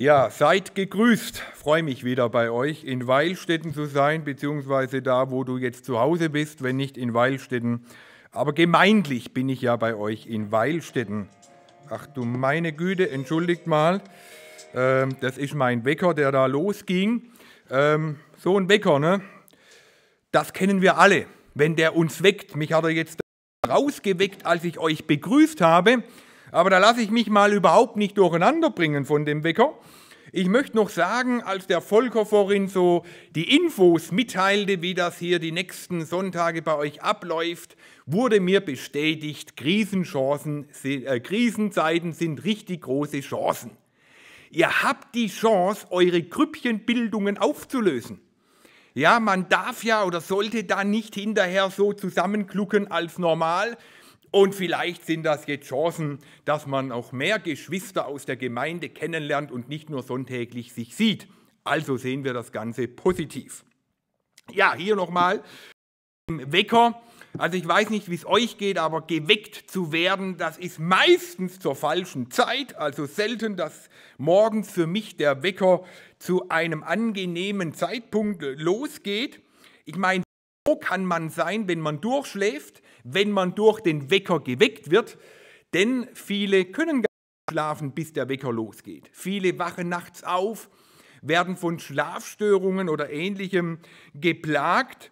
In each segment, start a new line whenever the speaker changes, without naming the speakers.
Ja, seid gegrüßt. Freue mich wieder bei euch in Weilstätten zu sein, beziehungsweise da, wo du jetzt zu Hause bist, wenn nicht in Weilstätten. Aber gemeindlich bin ich ja bei euch in Weilstätten. Ach du meine Güte, entschuldigt mal. Ähm, das ist mein Wecker, der da losging. Ähm, so ein Wecker, ne? Das kennen wir alle. Wenn der uns weckt, mich hat er jetzt rausgeweckt, als ich euch begrüßt habe. Aber da lasse ich mich mal überhaupt nicht durcheinander bringen von dem Wecker. Ich möchte noch sagen, als der Volker vorhin so die Infos mitteilte, wie das hier die nächsten Sonntage bei euch abläuft, wurde mir bestätigt, Krisenchancen, äh, Krisenzeiten sind richtig große Chancen. Ihr habt die Chance, eure Krüppchenbildungen aufzulösen. Ja, man darf ja oder sollte da nicht hinterher so zusammenklucken als normal, und vielleicht sind das jetzt Chancen, dass man auch mehr Geschwister aus der Gemeinde kennenlernt und nicht nur sonntäglich sich sieht. Also sehen wir das Ganze positiv. Ja, hier nochmal im Wecker. Also ich weiß nicht, wie es euch geht, aber geweckt zu werden, das ist meistens zur falschen Zeit. Also selten, dass morgens für mich der Wecker zu einem angenehmen Zeitpunkt äh, losgeht. Ich meine, kann man sein, wenn man durchschläft, wenn man durch den Wecker geweckt wird, denn viele können gar nicht schlafen, bis der Wecker losgeht. Viele wachen nachts auf, werden von Schlafstörungen oder ähnlichem geplagt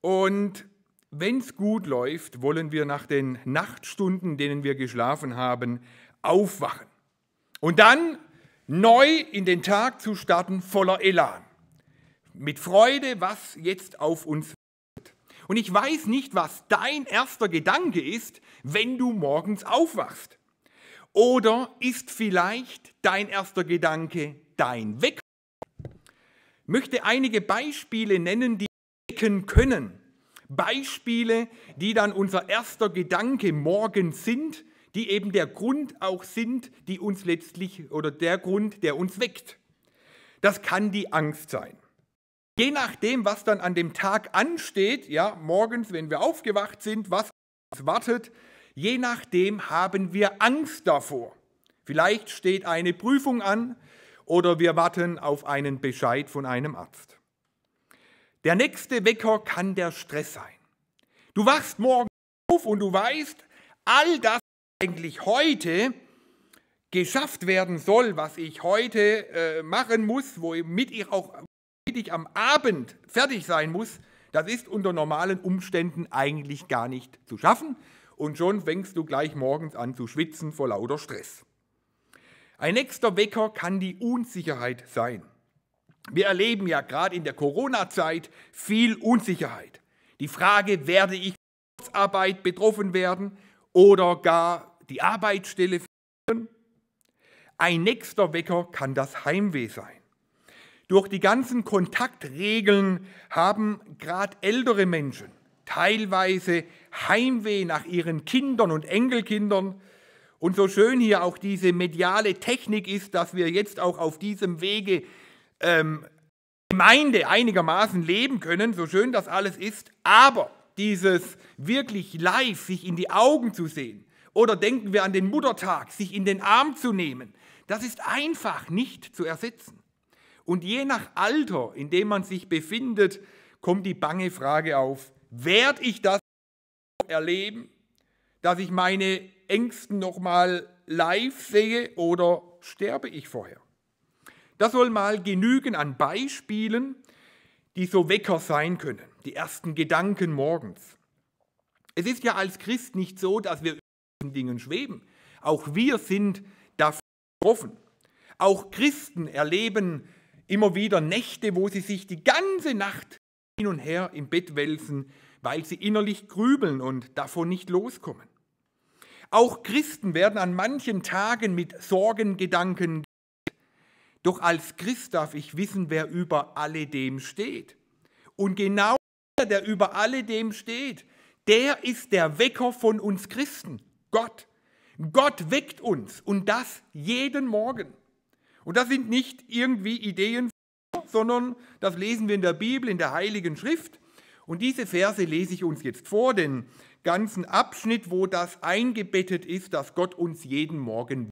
und wenn es gut läuft, wollen wir nach den Nachtstunden, denen wir geschlafen haben, aufwachen. Und dann neu in den Tag zu starten, voller Elan. Mit Freude, was jetzt auf uns und ich weiß nicht, was dein erster Gedanke ist, wenn du morgens aufwachst. Oder ist vielleicht dein erster Gedanke dein Weg? Ich möchte einige Beispiele nennen, die wecken können. Beispiele, die dann unser erster Gedanke morgens sind, die eben der Grund auch sind, die uns letztlich oder der Grund, der uns weckt. Das kann die Angst sein. Je nachdem, was dann an dem Tag ansteht, ja, morgens, wenn wir aufgewacht sind, was uns wartet, je nachdem haben wir Angst davor. Vielleicht steht eine Prüfung an oder wir warten auf einen Bescheid von einem Arzt. Der nächste Wecker kann der Stress sein. Du wachst morgen auf und du weißt, all das eigentlich heute geschafft werden soll, was ich heute äh, machen muss, womit ich auch ich am Abend fertig sein muss, das ist unter normalen Umständen eigentlich gar nicht zu schaffen und schon fängst du gleich morgens an zu schwitzen vor lauter Stress. Ein nächster Wecker kann die Unsicherheit sein. Wir erleben ja gerade in der Corona-Zeit viel Unsicherheit. Die Frage, werde ich von Arbeit betroffen werden oder gar die Arbeitsstelle finden? Ein nächster Wecker kann das Heimweh sein. Durch die ganzen Kontaktregeln haben gerade ältere Menschen teilweise Heimweh nach ihren Kindern und Enkelkindern. Und so schön hier auch diese mediale Technik ist, dass wir jetzt auch auf diesem Wege ähm, Gemeinde einigermaßen leben können, so schön das alles ist, aber dieses wirklich live sich in die Augen zu sehen oder denken wir an den Muttertag, sich in den Arm zu nehmen, das ist einfach nicht zu ersetzen. Und je nach Alter, in dem man sich befindet, kommt die bange Frage auf, werde ich das erleben, dass ich meine Ängsten nochmal live sehe oder sterbe ich vorher? Das soll mal genügen an Beispielen, die so Wecker sein können, die ersten Gedanken morgens. Es ist ja als Christ nicht so, dass wir über diesen Dingen schweben. Auch wir sind davon betroffen. Auch Christen erleben Immer wieder Nächte, wo sie sich die ganze Nacht hin und her im Bett wälzen, weil sie innerlich grübeln und davon nicht loskommen. Auch Christen werden an manchen Tagen mit Sorgengedanken doch als Christ darf ich wissen, wer über alledem steht. Und genau der, der über alledem steht, der ist der Wecker von uns Christen, Gott. Gott weckt uns und das jeden Morgen. Und das sind nicht irgendwie Ideen, sondern das lesen wir in der Bibel, in der Heiligen Schrift. Und diese Verse lese ich uns jetzt vor, den ganzen Abschnitt, wo das eingebettet ist, dass Gott uns jeden Morgen will.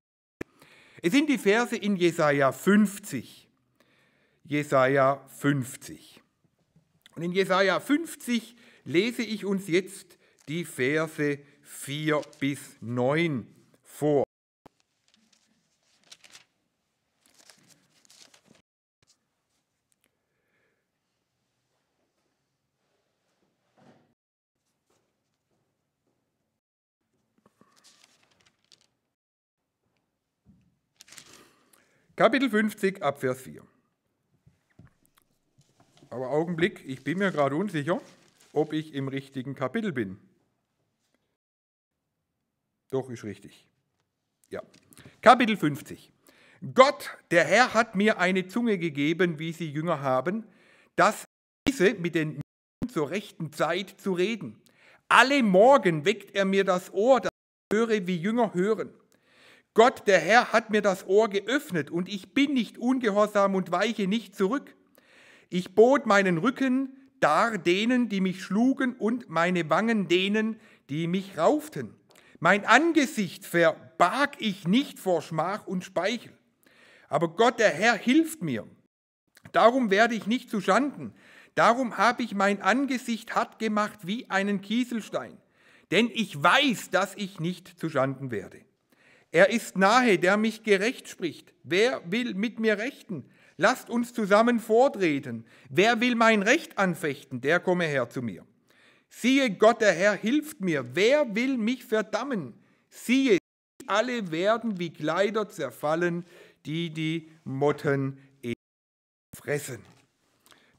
Es sind die Verse in Jesaja 50. Jesaja 50. Und in Jesaja 50 lese ich uns jetzt die Verse 4 bis 9 vor. Kapitel 50, Abvers 4. Aber Augenblick, ich bin mir gerade unsicher, ob ich im richtigen Kapitel bin. Doch, ist richtig. Ja. Kapitel 50. Gott, der Herr, hat mir eine Zunge gegeben, wie sie Jünger haben, dass diese mit den Menschen zur rechten Zeit zu reden. Alle Morgen weckt er mir das Ohr, dass ich höre, wie Jünger hören. Gott, der Herr, hat mir das Ohr geöffnet und ich bin nicht ungehorsam und weiche nicht zurück. Ich bot meinen Rücken dar denen, die mich schlugen und meine Wangen denen, die mich rauften. Mein Angesicht verbarg ich nicht vor Schmach und Speichel. Aber Gott, der Herr, hilft mir. Darum werde ich nicht zu Schanden. Darum habe ich mein Angesicht hart gemacht wie einen Kieselstein. Denn ich weiß, dass ich nicht zu Schanden werde. Er ist nahe, der mich gerecht spricht. Wer will mit mir rechten? Lasst uns zusammen vortreten. Wer will mein Recht anfechten? Der komme her zu mir. Siehe, Gott, der Herr hilft mir. Wer will mich verdammen? Siehe, alle werden wie Kleider zerfallen, die die Motten fressen.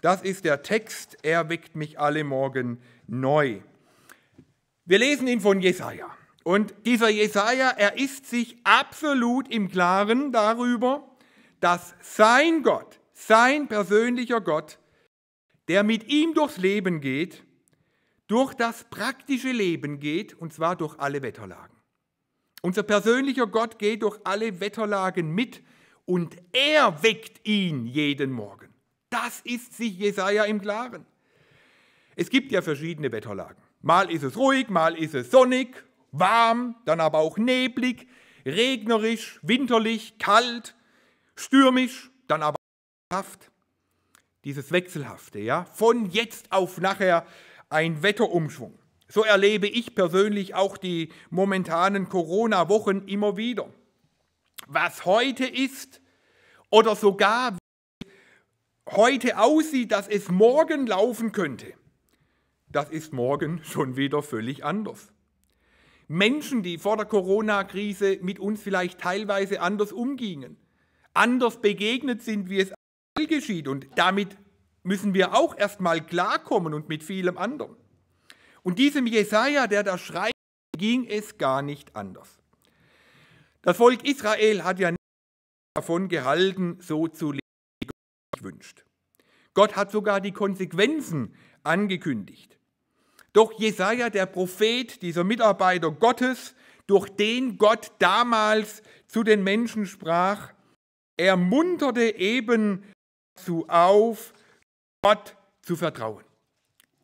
Das ist der Text. Er weckt mich alle Morgen neu. Wir lesen ihn von Jesaja. Und dieser Jesaja, er ist sich absolut im Klaren darüber, dass sein Gott, sein persönlicher Gott, der mit ihm durchs Leben geht, durch das praktische Leben geht, und zwar durch alle Wetterlagen. Unser persönlicher Gott geht durch alle Wetterlagen mit und er weckt ihn jeden Morgen. Das ist sich Jesaja im Klaren. Es gibt ja verschiedene Wetterlagen. Mal ist es ruhig, mal ist es sonnig, Warm, dann aber auch neblig, regnerisch, winterlich, kalt, stürmisch, dann aber wechselhaft. Dieses Wechselhafte, ja. Von jetzt auf nachher ein Wetterumschwung. So erlebe ich persönlich auch die momentanen Corona-Wochen immer wieder. Was heute ist oder sogar heute aussieht, dass es morgen laufen könnte, das ist morgen schon wieder völlig anders. Menschen, die vor der Corona-Krise mit uns vielleicht teilweise anders umgingen, anders begegnet sind, wie es aktuell geschieht. Und damit müssen wir auch erstmal klarkommen und mit vielem anderen. Und diesem Jesaja, der da schreibt, ging es gar nicht anders. Das Volk Israel hat ja nicht davon gehalten, so zu leben, wie Gott sich wünscht. Gott hat sogar die Konsequenzen angekündigt. Doch Jesaja, der Prophet, dieser Mitarbeiter Gottes, durch den Gott damals zu den Menschen sprach, er munterte eben zu auf, Gott zu vertrauen,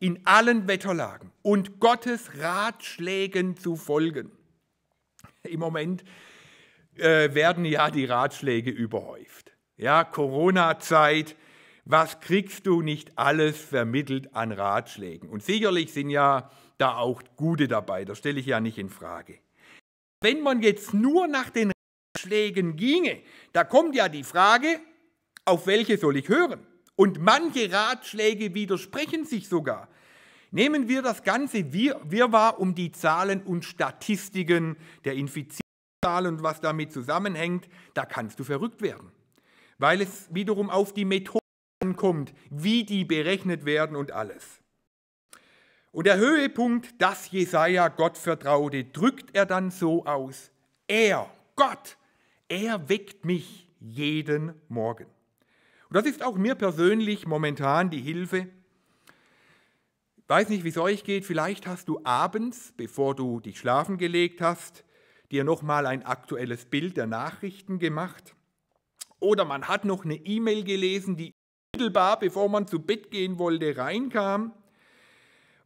in allen Wetterlagen und Gottes Ratschlägen zu folgen. Im Moment äh, werden ja die Ratschläge überhäuft. Ja, Corona-Zeit, was kriegst du nicht alles vermittelt an Ratschlägen? Und sicherlich sind ja da auch gute dabei, das stelle ich ja nicht in Frage. Wenn man jetzt nur nach den Ratschlägen ginge, da kommt ja die Frage, auf welche soll ich hören? Und manche Ratschläge widersprechen sich sogar. Nehmen wir das ganze wir war um die Zahlen und Statistiken der Infizierungszahlen und was damit zusammenhängt, da kannst du verrückt werden, weil es wiederum auf die Methode Sachen kommt, wie die berechnet werden und alles. Und der Höhepunkt, dass Jesaja Gott vertraute, drückt er dann so aus: Er, Gott, er weckt mich jeden Morgen. Und das ist auch mir persönlich momentan die Hilfe. Ich weiß nicht, wie es euch geht. Vielleicht hast du abends, bevor du dich schlafen gelegt hast, dir nochmal ein aktuelles Bild der Nachrichten gemacht. Oder man hat noch eine E-Mail gelesen, die unmittelbar, bevor man zu Bett gehen wollte, reinkam.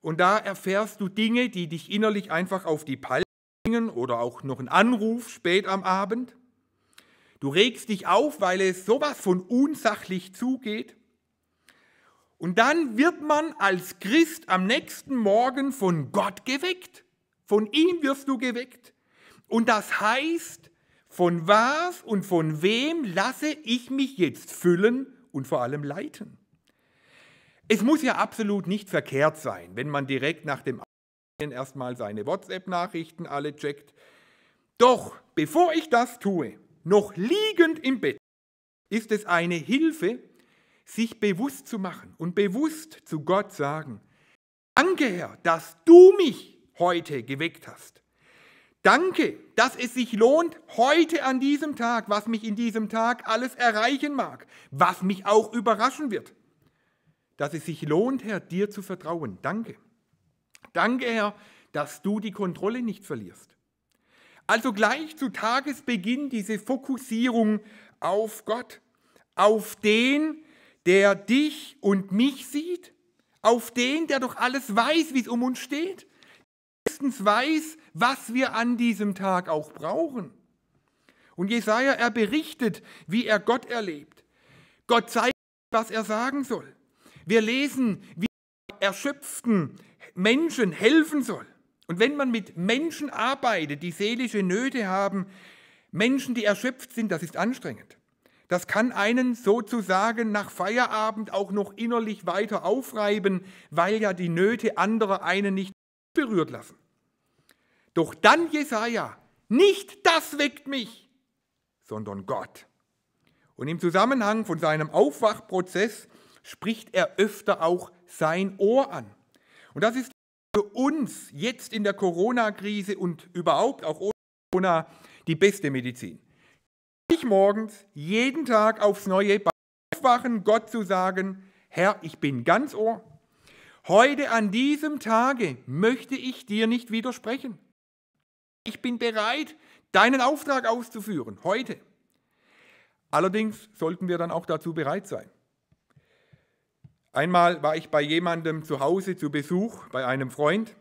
Und da erfährst du Dinge, die dich innerlich einfach auf die Palme bringen oder auch noch einen Anruf spät am Abend. Du regst dich auf, weil es sowas von unsachlich zugeht. Und dann wird man als Christ am nächsten Morgen von Gott geweckt. Von ihm wirst du geweckt. Und das heißt, von was und von wem lasse ich mich jetzt füllen und vor allem leiten. Es muss ja absolut nicht verkehrt sein, wenn man direkt nach dem Abend erstmal seine WhatsApp-Nachrichten alle checkt. Doch bevor ich das tue, noch liegend im Bett, ist es eine Hilfe, sich bewusst zu machen und bewusst zu Gott sagen, danke Herr, dass du mich heute geweckt hast. Danke, dass es sich lohnt, heute an diesem Tag, was mich in diesem Tag alles erreichen mag, was mich auch überraschen wird. Dass es sich lohnt, Herr, dir zu vertrauen. Danke. Danke, Herr, dass du die Kontrolle nicht verlierst. Also gleich zu Tagesbeginn diese Fokussierung auf Gott, auf den, der dich und mich sieht, auf den, der doch alles weiß, wie es um uns steht, bestens weiß, was wir an diesem Tag auch brauchen. Und Jesaja, er berichtet, wie er Gott erlebt. Gott zeigt, was er sagen soll. Wir lesen, wie er erschöpften Menschen helfen soll. Und wenn man mit Menschen arbeitet, die seelische Nöte haben, Menschen, die erschöpft sind, das ist anstrengend. Das kann einen sozusagen nach Feierabend auch noch innerlich weiter aufreiben, weil ja die Nöte anderer einen nicht berührt lassen. Doch dann Jesaja, nicht das weckt mich, sondern Gott. Und im Zusammenhang von seinem Aufwachprozess spricht er öfter auch sein Ohr an. Und das ist für uns jetzt in der Corona-Krise und überhaupt auch ohne Corona die beste Medizin. Ich morgens jeden Tag aufs Neue beim Aufwachen Gott zu sagen, Herr, ich bin ganz Ohr. Heute an diesem Tage möchte ich dir nicht widersprechen. Ich bin bereit, deinen Auftrag auszuführen, heute. Allerdings sollten wir dann auch dazu bereit sein. Einmal war ich bei jemandem zu Hause zu Besuch, bei einem Freund.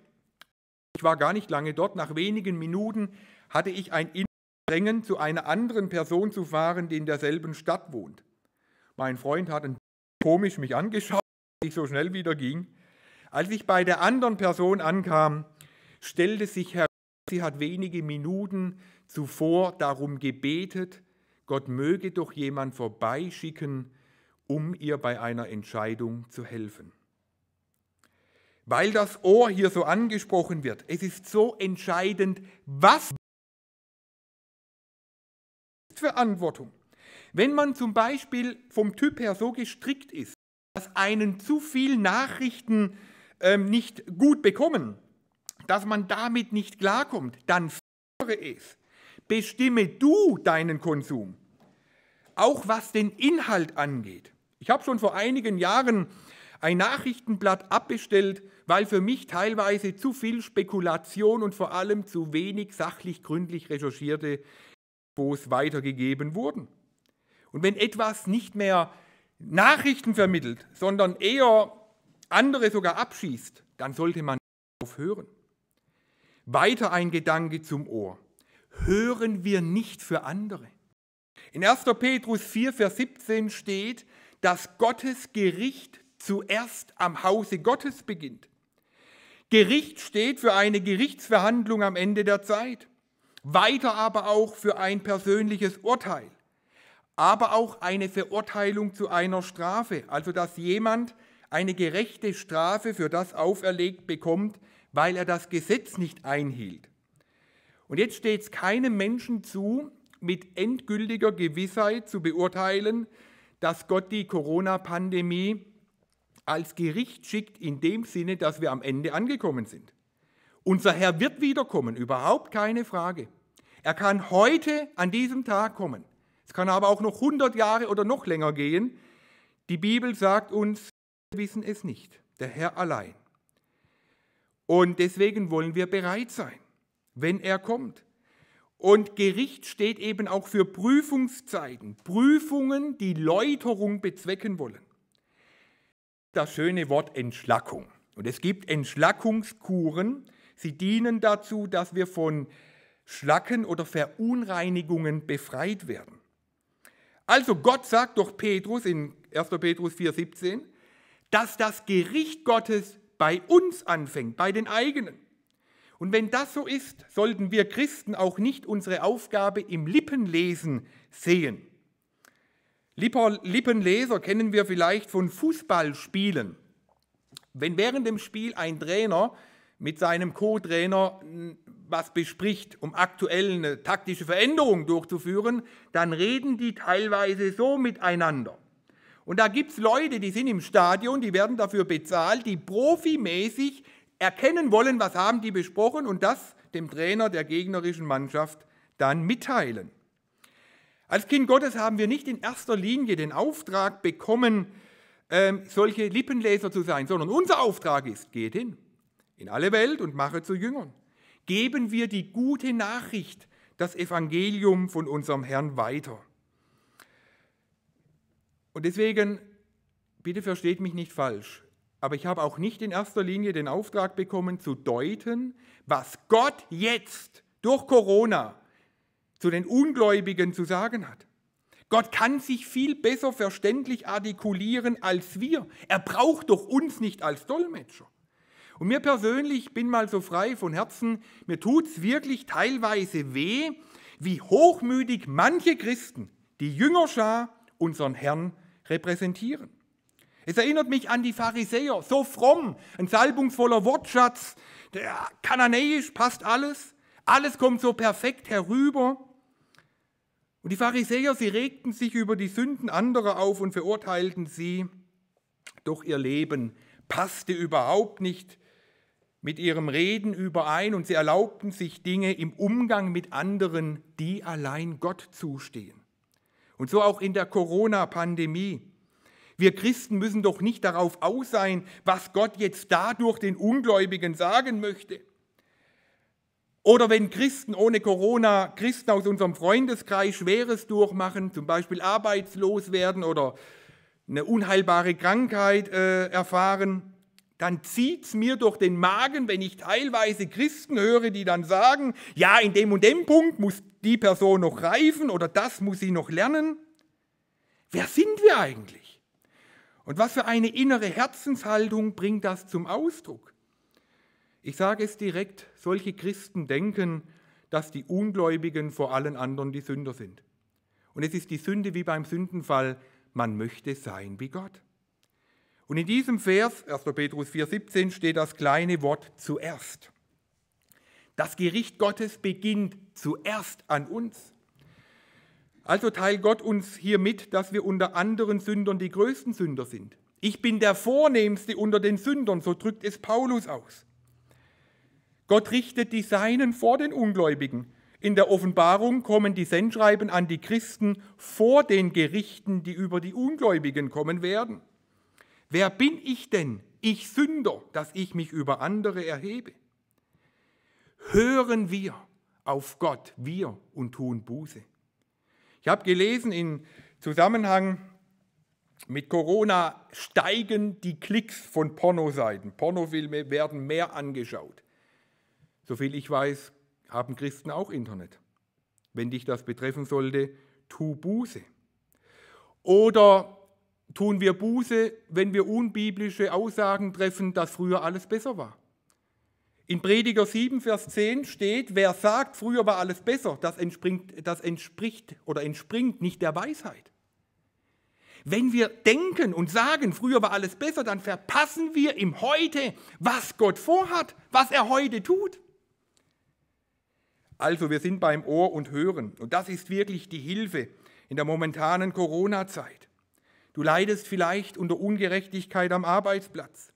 Ich war gar nicht lange dort. Nach wenigen Minuten hatte ich ein Drängen, zu einer anderen Person zu fahren, die in derselben Stadt wohnt. Mein Freund hat komisch mich angeschaut, als ich so schnell wieder ging. Als ich bei der anderen Person ankam, stellte sich heraus, Sie hat wenige Minuten zuvor darum gebetet, Gott möge doch jemand vorbeischicken, um ihr bei einer Entscheidung zu helfen. Weil das Ohr hier so angesprochen wird, es ist so entscheidend, was Verantwortung. Wenn man zum Beispiel vom Typ her so gestrickt ist, dass einen zu viel Nachrichten ähm, nicht gut bekommen, dass man damit nicht klarkommt, dann führe es. Bestimme du deinen Konsum, auch was den Inhalt angeht. Ich habe schon vor einigen Jahren ein Nachrichtenblatt abbestellt, weil für mich teilweise zu viel Spekulation und vor allem zu wenig sachlich gründlich recherchierte Infos weitergegeben wurden. Und wenn etwas nicht mehr Nachrichten vermittelt, sondern eher andere sogar abschießt, dann sollte man aufhören. Weiter ein Gedanke zum Ohr. Hören wir nicht für andere. In 1. Petrus 4, Vers 17 steht, dass Gottes Gericht zuerst am Hause Gottes beginnt. Gericht steht für eine Gerichtsverhandlung am Ende der Zeit, weiter aber auch für ein persönliches Urteil, aber auch eine Verurteilung zu einer Strafe, also dass jemand eine gerechte Strafe für das auferlegt bekommt, weil er das Gesetz nicht einhielt. Und jetzt steht es keinem Menschen zu, mit endgültiger Gewissheit zu beurteilen, dass Gott die Corona-Pandemie als Gericht schickt, in dem Sinne, dass wir am Ende angekommen sind. Unser Herr wird wiederkommen, überhaupt keine Frage. Er kann heute an diesem Tag kommen. Es kann aber auch noch 100 Jahre oder noch länger gehen. Die Bibel sagt uns, wir wissen es nicht, der Herr allein. Und deswegen wollen wir bereit sein, wenn er kommt. Und Gericht steht eben auch für Prüfungszeiten, Prüfungen, die Läuterung bezwecken wollen. Das schöne Wort Entschlackung. Und es gibt Entschlackungskuren. Sie dienen dazu, dass wir von Schlacken oder Verunreinigungen befreit werden. Also Gott sagt durch Petrus in 1. Petrus 4:17, dass das Gericht Gottes bei uns anfängt, bei den eigenen. Und wenn das so ist, sollten wir Christen auch nicht unsere Aufgabe im Lippenlesen sehen. Lippenleser kennen wir vielleicht von Fußballspielen. Wenn während dem Spiel ein Trainer mit seinem Co-Trainer hm, was bespricht, um aktuell eine taktische Veränderung durchzuführen, dann reden die teilweise so miteinander. Und da gibt es Leute, die sind im Stadion, die werden dafür bezahlt, die profimäßig erkennen wollen, was haben die besprochen und das dem Trainer der gegnerischen Mannschaft dann mitteilen. Als Kind Gottes haben wir nicht in erster Linie den Auftrag bekommen, ähm, solche Lippenleser zu sein, sondern unser Auftrag ist, geht hin in alle Welt und mache zu Jüngern. Geben wir die gute Nachricht, das Evangelium von unserem Herrn weiter. Und deswegen, bitte versteht mich nicht falsch, aber ich habe auch nicht in erster Linie den Auftrag bekommen, zu deuten, was Gott jetzt durch Corona zu den Ungläubigen zu sagen hat. Gott kann sich viel besser verständlich artikulieren als wir. Er braucht doch uns nicht als Dolmetscher. Und mir persönlich bin mal so frei von Herzen, mir tut es wirklich teilweise weh, wie hochmütig manche Christen die Jüngerschar unseren Herrn repräsentieren. Es erinnert mich an die Pharisäer, so fromm, ein salbungsvoller Wortschatz, der kananäisch passt alles, alles kommt so perfekt herüber. Und die Pharisäer, sie regten sich über die Sünden anderer auf und verurteilten sie, doch ihr Leben passte überhaupt nicht mit ihrem Reden überein und sie erlaubten sich Dinge im Umgang mit anderen, die allein Gott zustehen. Und so auch in der Corona-Pandemie. Wir Christen müssen doch nicht darauf aus sein, was Gott jetzt dadurch den Ungläubigen sagen möchte. Oder wenn Christen ohne Corona, Christen aus unserem Freundeskreis Schweres durchmachen, zum Beispiel arbeitslos werden oder eine unheilbare Krankheit äh, erfahren, dann zieht es mir durch den Magen, wenn ich teilweise Christen höre, die dann sagen, ja, in dem und dem Punkt muss die Person noch reifen oder das muss sie noch lernen. Wer sind wir eigentlich? Und was für eine innere Herzenshaltung bringt das zum Ausdruck? Ich sage es direkt, solche Christen denken, dass die Ungläubigen vor allen anderen die Sünder sind. Und es ist die Sünde wie beim Sündenfall, man möchte sein wie Gott. Und in diesem Vers, 1. Petrus 4,17, steht das kleine Wort zuerst. Das Gericht Gottes beginnt zuerst an uns. Also teilt Gott uns hier mit, dass wir unter anderen Sündern die größten Sünder sind. Ich bin der Vornehmste unter den Sündern, so drückt es Paulus aus. Gott richtet die Seinen vor den Ungläubigen. In der Offenbarung kommen die Sendschreiben an die Christen vor den Gerichten, die über die Ungläubigen kommen werden. Wer bin ich denn, ich Sünder, dass ich mich über andere erhebe? Hören wir auf Gott, wir, und tun Buße. Ich habe gelesen im Zusammenhang mit Corona steigen die Klicks von Pornoseiten. Pornofilme werden mehr angeschaut. Soviel ich weiß, haben Christen auch Internet. Wenn dich das betreffen sollte, tu Buße. Oder tun wir Buße, wenn wir unbiblische Aussagen treffen, dass früher alles besser war. In Prediger 7, Vers 10 steht, wer sagt, früher war alles besser, das entspringt, das entspricht oder entspringt nicht der Weisheit. Wenn wir denken und sagen, früher war alles besser, dann verpassen wir im Heute, was Gott vorhat, was er heute tut. Also wir sind beim Ohr und Hören. Und das ist wirklich die Hilfe in der momentanen Corona-Zeit. Du leidest vielleicht unter Ungerechtigkeit am Arbeitsplatz.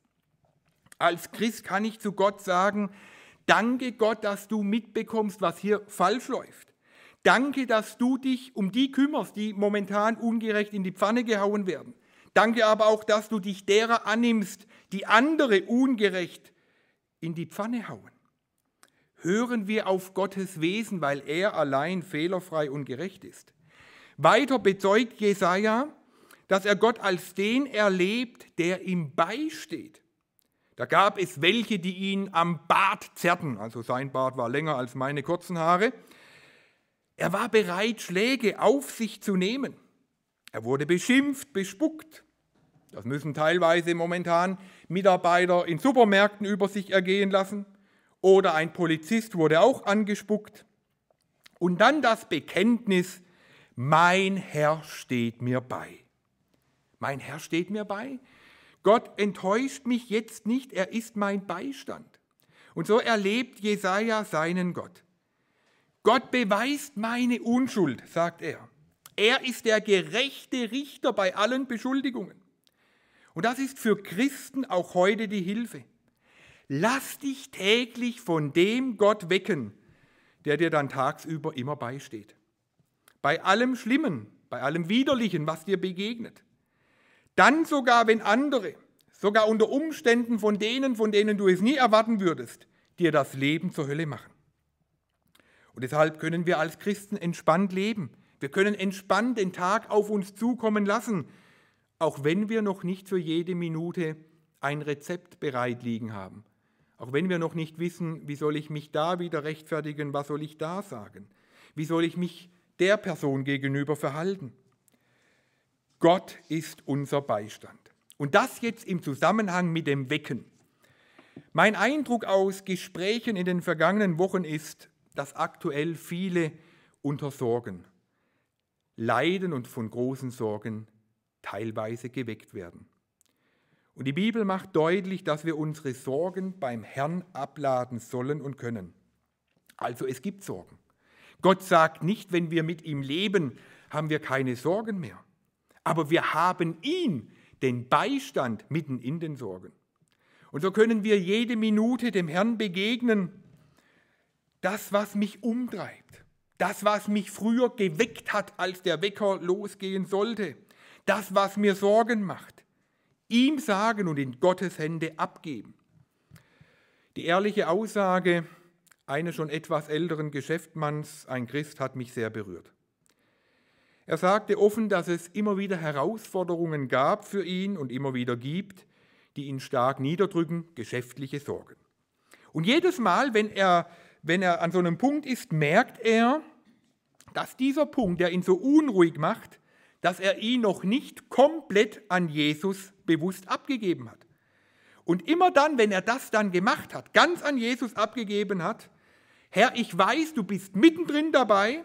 Als Christ kann ich zu Gott sagen, danke Gott, dass du mitbekommst, was hier falsch läuft. Danke, dass du dich um die kümmerst, die momentan ungerecht in die Pfanne gehauen werden. Danke aber auch, dass du dich derer annimmst, die andere ungerecht in die Pfanne hauen. Hören wir auf Gottes Wesen, weil er allein fehlerfrei und gerecht ist. Weiter bezeugt Jesaja, dass er Gott als den erlebt, der ihm beisteht. Da gab es welche, die ihn am Bart zerrten, also sein Bart war länger als meine kurzen Haare. Er war bereit, Schläge auf sich zu nehmen. Er wurde beschimpft, bespuckt. Das müssen teilweise momentan Mitarbeiter in Supermärkten über sich ergehen lassen. Oder ein Polizist wurde auch angespuckt. Und dann das Bekenntnis, mein Herr steht mir bei. Mein Herr steht mir bei. Gott enttäuscht mich jetzt nicht, er ist mein Beistand. Und so erlebt Jesaja seinen Gott. Gott beweist meine Unschuld, sagt er. Er ist der gerechte Richter bei allen Beschuldigungen. Und das ist für Christen auch heute die Hilfe. Lass dich täglich von dem Gott wecken, der dir dann tagsüber immer beisteht. Bei allem Schlimmen, bei allem Widerlichen, was dir begegnet. Dann sogar, wenn andere, sogar unter Umständen von denen, von denen du es nie erwarten würdest, dir das Leben zur Hölle machen. Und deshalb können wir als Christen entspannt leben. Wir können entspannt den Tag auf uns zukommen lassen, auch wenn wir noch nicht für jede Minute ein Rezept bereit liegen haben. Auch wenn wir noch nicht wissen, wie soll ich mich da wieder rechtfertigen, was soll ich da sagen, wie soll ich mich der Person gegenüber verhalten. Gott ist unser Beistand. Und das jetzt im Zusammenhang mit dem Wecken. Mein Eindruck aus Gesprächen in den vergangenen Wochen ist, dass aktuell viele unter Sorgen leiden und von großen Sorgen teilweise geweckt werden. Und die Bibel macht deutlich, dass wir unsere Sorgen beim Herrn abladen sollen und können. Also es gibt Sorgen. Gott sagt nicht, wenn wir mit ihm leben, haben wir keine Sorgen mehr aber wir haben ihn, den Beistand mitten in den Sorgen. Und so können wir jede Minute dem Herrn begegnen, das, was mich umtreibt, das, was mich früher geweckt hat, als der Wecker losgehen sollte, das, was mir Sorgen macht, ihm sagen und in Gottes Hände abgeben. Die ehrliche Aussage eines schon etwas älteren Geschäftsmanns, ein Christ, hat mich sehr berührt. Er sagte offen, dass es immer wieder Herausforderungen gab für ihn und immer wieder gibt, die ihn stark niederdrücken, geschäftliche Sorgen. Und jedes Mal, wenn er, wenn er an so einem Punkt ist, merkt er, dass dieser Punkt, der ihn so unruhig macht, dass er ihn noch nicht komplett an Jesus bewusst abgegeben hat. Und immer dann, wenn er das dann gemacht hat, ganz an Jesus abgegeben hat, Herr, ich weiß, du bist mittendrin dabei,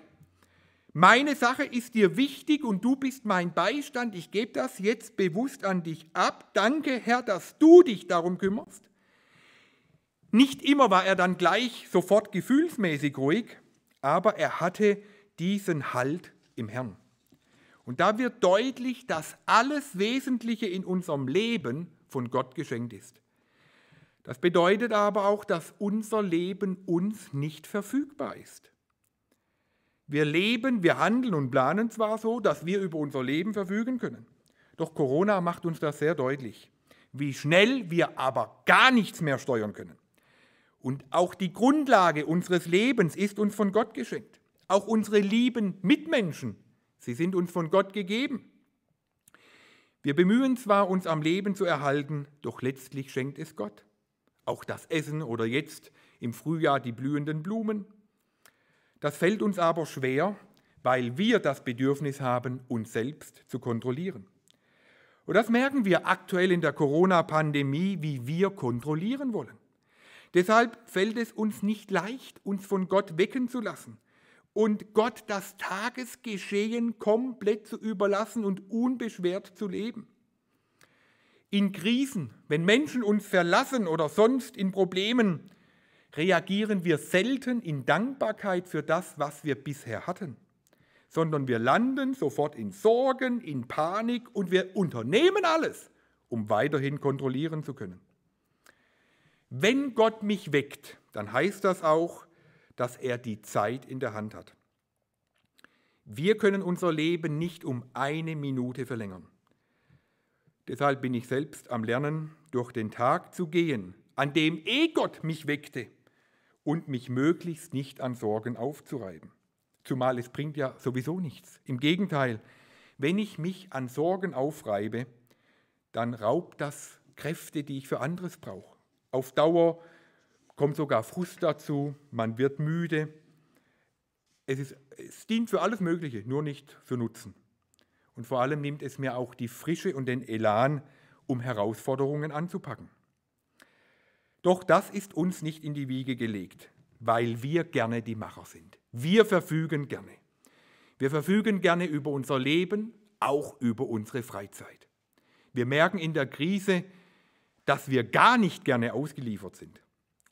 meine Sache ist dir wichtig und du bist mein Beistand. Ich gebe das jetzt bewusst an dich ab. Danke, Herr, dass du dich darum kümmerst. Nicht immer war er dann gleich sofort gefühlsmäßig ruhig, aber er hatte diesen Halt im Herrn. Und da wird deutlich, dass alles Wesentliche in unserem Leben von Gott geschenkt ist. Das bedeutet aber auch, dass unser Leben uns nicht verfügbar ist. Wir leben, wir handeln und planen zwar so, dass wir über unser Leben verfügen können. Doch Corona macht uns das sehr deutlich, wie schnell wir aber gar nichts mehr steuern können. Und auch die Grundlage unseres Lebens ist uns von Gott geschenkt. Auch unsere lieben Mitmenschen, sie sind uns von Gott gegeben. Wir bemühen zwar, uns am Leben zu erhalten, doch letztlich schenkt es Gott. Auch das Essen oder jetzt im Frühjahr die blühenden Blumen, das fällt uns aber schwer, weil wir das Bedürfnis haben, uns selbst zu kontrollieren. Und das merken wir aktuell in der Corona-Pandemie, wie wir kontrollieren wollen. Deshalb fällt es uns nicht leicht, uns von Gott wecken zu lassen und Gott das Tagesgeschehen komplett zu überlassen und unbeschwert zu leben. In Krisen, wenn Menschen uns verlassen oder sonst in Problemen, reagieren wir selten in Dankbarkeit für das, was wir bisher hatten, sondern wir landen sofort in Sorgen, in Panik und wir unternehmen alles, um weiterhin kontrollieren zu können. Wenn Gott mich weckt, dann heißt das auch, dass er die Zeit in der Hand hat. Wir können unser Leben nicht um eine Minute verlängern. Deshalb bin ich selbst am Lernen, durch den Tag zu gehen, an dem eh Gott mich weckte und mich möglichst nicht an Sorgen aufzureiben. Zumal es bringt ja sowieso nichts. Im Gegenteil, wenn ich mich an Sorgen aufreibe, dann raubt das Kräfte, die ich für anderes brauche. Auf Dauer kommt sogar Frust dazu, man wird müde. Es, ist, es dient für alles Mögliche, nur nicht für Nutzen. Und vor allem nimmt es mir auch die Frische und den Elan, um Herausforderungen anzupacken. Doch das ist uns nicht in die Wiege gelegt, weil wir gerne die Macher sind. Wir verfügen gerne. Wir verfügen gerne über unser Leben, auch über unsere Freizeit. Wir merken in der Krise, dass wir gar nicht gerne ausgeliefert sind.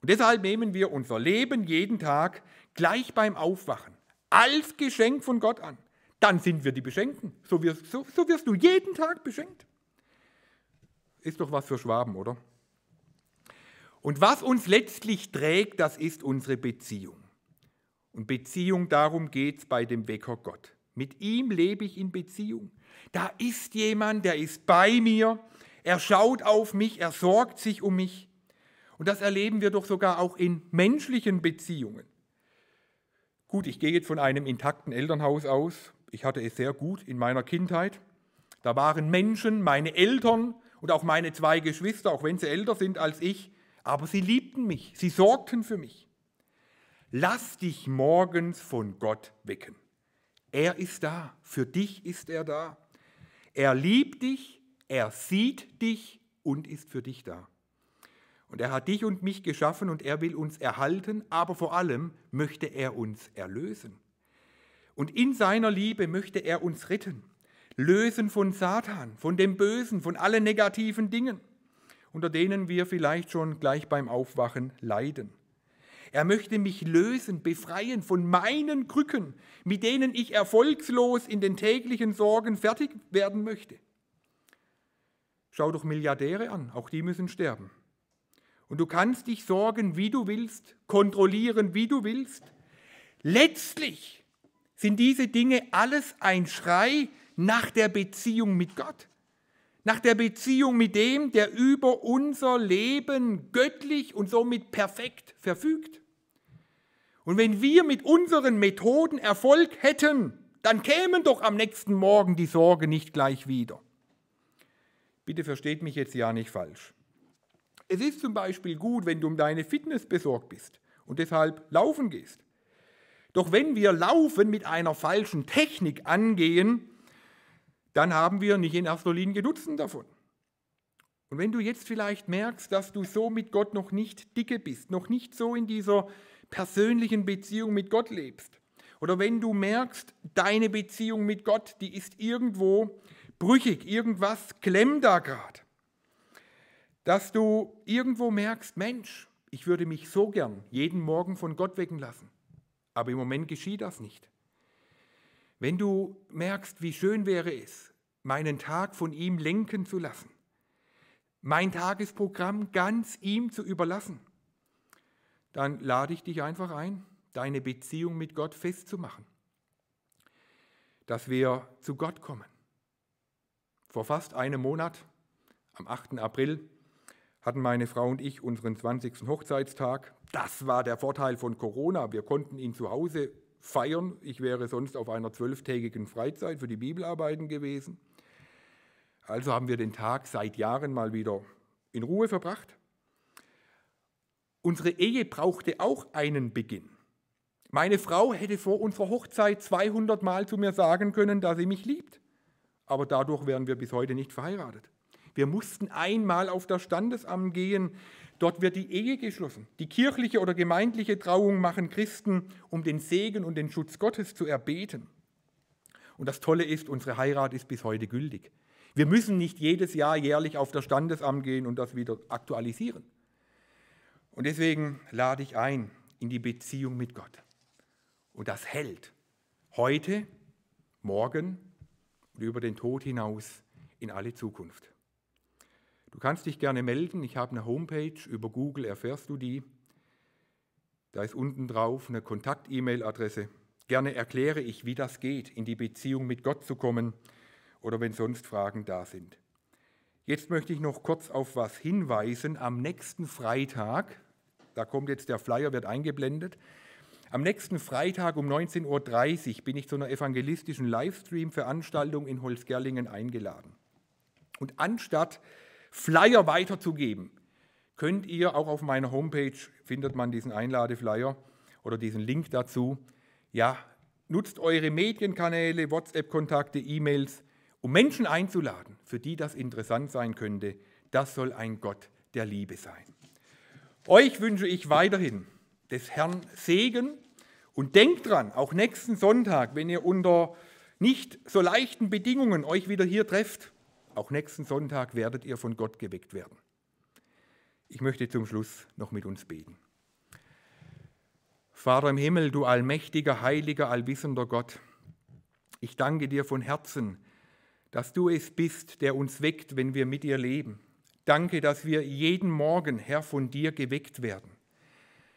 Und deshalb nehmen wir unser Leben jeden Tag gleich beim Aufwachen als Geschenk von Gott an. Dann sind wir die Beschenkten. So wirst, so, so wirst du jeden Tag beschenkt. Ist doch was für Schwaben, oder? Und was uns letztlich trägt, das ist unsere Beziehung. Und Beziehung, darum geht es bei dem Wecker Gott. Mit ihm lebe ich in Beziehung. Da ist jemand, der ist bei mir, er schaut auf mich, er sorgt sich um mich. Und das erleben wir doch sogar auch in menschlichen Beziehungen. Gut, ich gehe jetzt von einem intakten Elternhaus aus. Ich hatte es sehr gut in meiner Kindheit. Da waren Menschen, meine Eltern und auch meine zwei Geschwister, auch wenn sie älter sind als ich, aber sie liebten mich, sie sorgten für mich. Lass dich morgens von Gott wecken. Er ist da, für dich ist er da. Er liebt dich, er sieht dich und ist für dich da. Und er hat dich und mich geschaffen und er will uns erhalten, aber vor allem möchte er uns erlösen. Und in seiner Liebe möchte er uns retten, lösen von Satan, von dem Bösen, von allen negativen Dingen unter denen wir vielleicht schon gleich beim Aufwachen leiden. Er möchte mich lösen, befreien von meinen Krücken, mit denen ich erfolgslos in den täglichen Sorgen fertig werden möchte. Schau doch Milliardäre an, auch die müssen sterben. Und du kannst dich sorgen, wie du willst, kontrollieren, wie du willst. Letztlich sind diese Dinge alles ein Schrei nach der Beziehung mit Gott nach der Beziehung mit dem, der über unser Leben göttlich und somit perfekt verfügt. Und wenn wir mit unseren Methoden Erfolg hätten, dann kämen doch am nächsten Morgen die Sorge nicht gleich wieder. Bitte versteht mich jetzt ja nicht falsch. Es ist zum Beispiel gut, wenn du um deine Fitness besorgt bist und deshalb laufen gehst. Doch wenn wir Laufen mit einer falschen Technik angehen, dann haben wir nicht in erster Linie Dutzend davon. Und wenn du jetzt vielleicht merkst, dass du so mit Gott noch nicht dicke bist, noch nicht so in dieser persönlichen Beziehung mit Gott lebst, oder wenn du merkst, deine Beziehung mit Gott, die ist irgendwo brüchig, irgendwas klemmt da gerade, dass du irgendwo merkst, Mensch, ich würde mich so gern jeden Morgen von Gott wecken lassen, aber im Moment geschieht das nicht. Wenn du merkst, wie schön wäre es, meinen Tag von ihm lenken zu lassen, mein Tagesprogramm ganz ihm zu überlassen, dann lade ich dich einfach ein, deine Beziehung mit Gott festzumachen, dass wir zu Gott kommen. Vor fast einem Monat, am 8. April, hatten meine Frau und ich unseren 20. Hochzeitstag. Das war der Vorteil von Corona. Wir konnten ihn zu Hause feiern. Ich wäre sonst auf einer zwölftägigen Freizeit für die Bibelarbeiten gewesen. Also haben wir den Tag seit Jahren mal wieder in Ruhe verbracht. Unsere Ehe brauchte auch einen Beginn. Meine Frau hätte vor unserer Hochzeit 200 Mal zu mir sagen können, dass sie mich liebt. Aber dadurch wären wir bis heute nicht verheiratet. Wir mussten einmal auf das Standesamt gehen, Dort wird die Ehe geschlossen. Die kirchliche oder gemeindliche Trauung machen Christen, um den Segen und den Schutz Gottes zu erbeten. Und das Tolle ist, unsere Heirat ist bis heute gültig. Wir müssen nicht jedes Jahr jährlich auf das Standesamt gehen und das wieder aktualisieren. Und deswegen lade ich ein in die Beziehung mit Gott. Und das hält heute, morgen und über den Tod hinaus in alle Zukunft. Du kannst dich gerne melden. Ich habe eine Homepage. Über Google erfährst du die. Da ist unten drauf eine Kontakt-E-Mail-Adresse. Gerne erkläre ich, wie das geht, in die Beziehung mit Gott zu kommen oder wenn sonst Fragen da sind. Jetzt möchte ich noch kurz auf was hinweisen. Am nächsten Freitag, da kommt jetzt der Flyer, wird eingeblendet. Am nächsten Freitag um 19.30 Uhr bin ich zu einer evangelistischen Livestream-Veranstaltung in Holzgerlingen eingeladen. Und anstatt Flyer weiterzugeben. Könnt ihr auch auf meiner Homepage findet man diesen Einladeflyer oder diesen Link dazu. Ja, nutzt eure Medienkanäle, WhatsApp-Kontakte, E-Mails, um Menschen einzuladen, für die das interessant sein könnte. Das soll ein Gott der Liebe sein. Euch wünsche ich weiterhin des Herrn Segen und denkt dran, auch nächsten Sonntag, wenn ihr unter nicht so leichten Bedingungen euch wieder hier trefft, auch nächsten Sonntag werdet ihr von Gott geweckt werden. Ich möchte zum Schluss noch mit uns beten. Vater im Himmel, du allmächtiger, heiliger, allwissender Gott, ich danke dir von Herzen, dass du es bist, der uns weckt, wenn wir mit dir leben. Danke, dass wir jeden Morgen, Herr, von dir geweckt werden.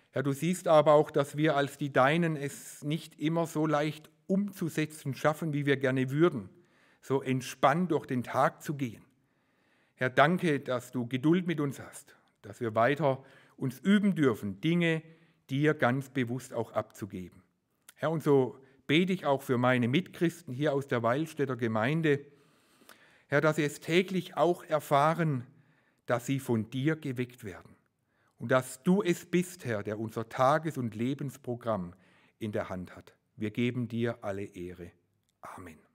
Herr, du siehst aber auch, dass wir als die Deinen es nicht immer so leicht umzusetzen schaffen, wie wir gerne würden so entspannt durch den Tag zu gehen. Herr, danke, dass du Geduld mit uns hast, dass wir weiter uns üben dürfen, Dinge dir ganz bewusst auch abzugeben. Herr, und so bete ich auch für meine Mitchristen hier aus der Weilstädter Gemeinde, Herr, dass sie es täglich auch erfahren, dass sie von dir geweckt werden und dass du es bist, Herr, der unser Tages- und Lebensprogramm in der Hand hat. Wir geben dir alle Ehre. Amen.